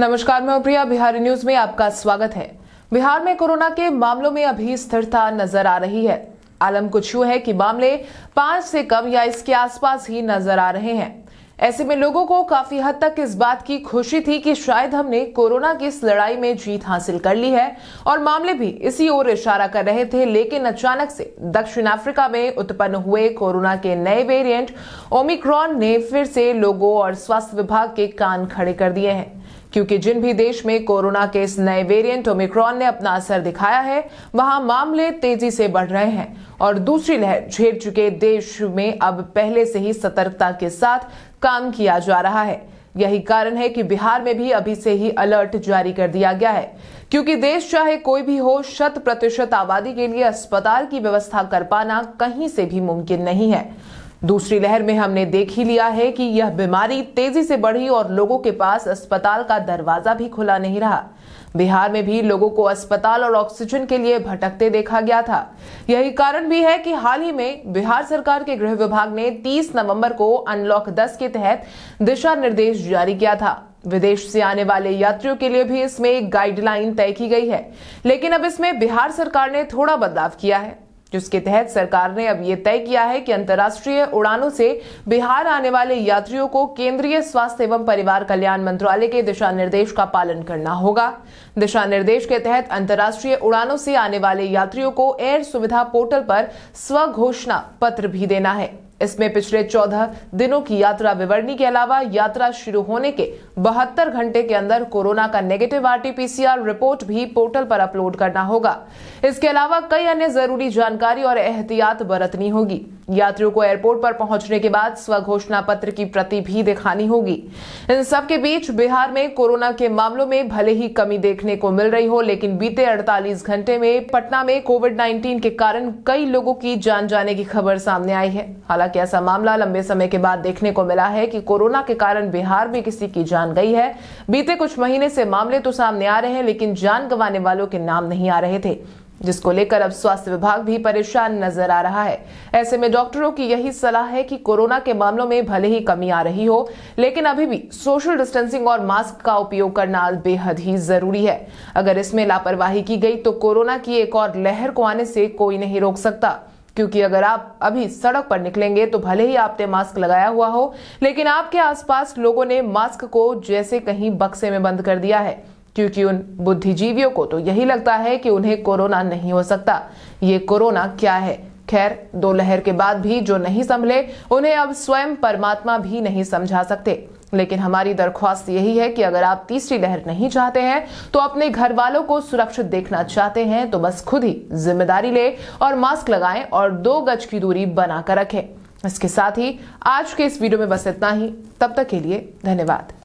नमस्कार मैं प्रिया बिहारी न्यूज में आपका स्वागत है बिहार में कोरोना के मामलों में अभी स्थिरता नजर आ रही है आलम कुछ यू है कि मामले पांच से कम या इसके आसपास ही नजर आ रहे हैं ऐसे में लोगों को काफी हद तक इस बात की खुशी थी कि शायद हमने कोरोना की इस लड़ाई में जीत हासिल कर ली है और मामले भी इसी ओर इशारा कर रहे थे लेकिन अचानक से दक्षिण अफ्रीका में उत्पन्न हुए कोरोना के नए वेरिएंट ओमिक्रॉन ने फिर से लोगों और स्वास्थ्य विभाग के कान खड़े कर दिए हैं क्योंकि जिन भी देश में कोरोना के इस नए वेरिएंट ओमिक्रॉन ने अपना असर दिखाया है वहां मामले तेजी से बढ़ रहे हैं और दूसरी लहर झेल चुके देश में अब पहले से ही सतर्कता के साथ काम किया जा रहा है यही कारण है कि बिहार में भी अभी से ही अलर्ट जारी कर दिया गया है क्योंकि देश चाहे कोई भी हो शत प्रतिशत आबादी के लिए अस्पताल की व्यवस्था कर पाना कहीं से भी मुमकिन नहीं है दूसरी लहर में हमने देख ही लिया है कि यह बीमारी तेजी से बढ़ी और लोगों के पास अस्पताल का दरवाजा भी खुला नहीं रहा बिहार में भी लोगों को अस्पताल और ऑक्सीजन के लिए भटकते देखा गया था यही कारण भी है कि हाल ही में बिहार सरकार के गृह विभाग ने 30 नवंबर को अनलॉक 10 के तहत दिशा निर्देश जारी किया था विदेश से आने वाले यात्रियों के लिए भी इसमें एक गाइडलाइन तय की गई है लेकिन अब इसमें बिहार सरकार ने थोड़ा बदलाव किया है जिसके तहत सरकार ने अब यह तय किया है कि अंतर्राष्ट्रीय उड़ानों से बिहार आने वाले यात्रियों को केंद्रीय स्वास्थ्य एवं परिवार कल्याण मंत्रालय के दिशा निर्देश का पालन करना होगा दिशा निर्देश के तहत अंतर्राष्ट्रीय उड़ानों से आने वाले यात्रियों को एयर सुविधा पोर्टल पर स्वघोषणा पत्र भी देना है इसमें पिछले चौदह दिनों की यात्रा विवरणी के अलावा यात्रा शुरू होने के बहत्तर घंटे के अंदर कोरोना का नेगेटिव आरटीपीसीआर रिपोर्ट भी पोर्टल पर अपलोड करना होगा इसके अलावा कई अन्य जरूरी जानकारी और एहतियात बरतनी होगी यात्रियों को एयरपोर्ट पर पहुंचने के बाद स्वघोषणा पत्र की प्रति भी दिखानी होगी इन सब के बीच बिहार में कोरोना के मामलों में भले ही कमी देखने को मिल रही हो लेकिन बीते 48 घंटे में पटना में कोविड 19 के कारण कई लोगों की जान जाने की खबर सामने आई है हालांकि ऐसा मामला लंबे समय के बाद देखने को मिला है कि कोरोना के कारण बिहार में किसी की जान गई है बीते कुछ महीने से मामले तो सामने आ रहे हैं लेकिन जान गंवाने वालों के नाम नहीं आ रहे थे जिसको लेकर अब स्वास्थ्य विभाग भी परेशान नजर आ रहा है ऐसे में डॉक्टरों की यही सलाह है कि कोरोना के मामलों में भले ही कमी आ रही हो लेकिन अभी भी सोशल डिस्टेंसिंग और मास्क का उपयोग करना बेहद ही जरूरी है अगर इसमें लापरवाही की गई तो कोरोना की एक और लहर को आने से कोई नहीं रोक सकता क्योंकि अगर आप अभी सड़क पर निकलेंगे तो भले ही आपने मास्क लगाया हुआ हो लेकिन आपके आसपास लोगों ने मास्क को जैसे कहीं बक्से में बंद कर दिया है क्योंकि उन बुद्धिजीवियों को तो यही लगता है कि उन्हें कोरोना नहीं हो सकता ये कोरोना क्या है खैर दो लहर के बाद भी जो नहीं संभले उन्हें अब स्वयं परमात्मा भी नहीं समझा सकते लेकिन हमारी दरख्वास्त यही है कि अगर आप तीसरी लहर नहीं चाहते हैं तो अपने घर वालों को सुरक्षित देखना चाहते हैं तो बस खुद ही जिम्मेदारी ले और मास्क लगाएं और दो गज की दूरी बनाकर रखें इसके साथ ही आज के इस वीडियो में बस इतना ही तब तक के लिए धन्यवाद